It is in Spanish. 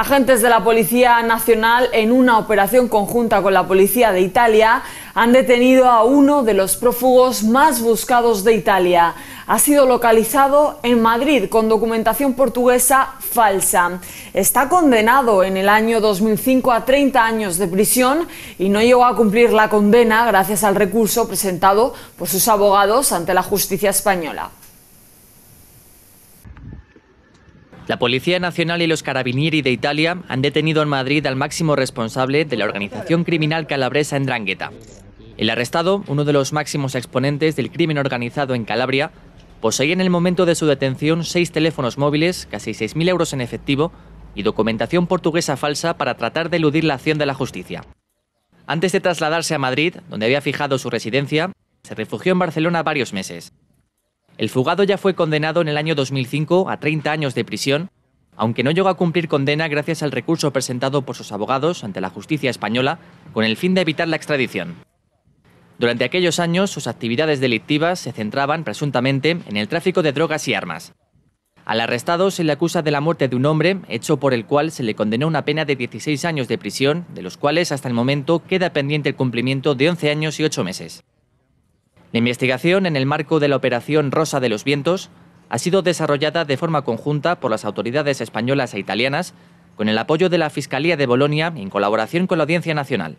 Agentes de la Policía Nacional, en una operación conjunta con la Policía de Italia, han detenido a uno de los prófugos más buscados de Italia. Ha sido localizado en Madrid con documentación portuguesa falsa. Está condenado en el año 2005 a 30 años de prisión y no llegó a cumplir la condena gracias al recurso presentado por sus abogados ante la justicia española. La Policía Nacional y los Carabinieri de Italia han detenido en Madrid al máximo responsable de la organización criminal calabresa Endrangheta. El arrestado, uno de los máximos exponentes del crimen organizado en Calabria, poseía en el momento de su detención seis teléfonos móviles, casi 6.000 euros en efectivo y documentación portuguesa falsa para tratar de eludir la acción de la justicia. Antes de trasladarse a Madrid, donde había fijado su residencia, se refugió en Barcelona varios meses. El fugado ya fue condenado en el año 2005 a 30 años de prisión, aunque no llegó a cumplir condena gracias al recurso presentado por sus abogados ante la justicia española con el fin de evitar la extradición. Durante aquellos años, sus actividades delictivas se centraban presuntamente en el tráfico de drogas y armas. Al arrestado se le acusa de la muerte de un hombre, hecho por el cual se le condenó una pena de 16 años de prisión, de los cuales hasta el momento queda pendiente el cumplimiento de 11 años y 8 meses. La investigación en el marco de la Operación Rosa de los Vientos ha sido desarrollada de forma conjunta por las autoridades españolas e italianas con el apoyo de la Fiscalía de Bolonia en colaboración con la Audiencia Nacional.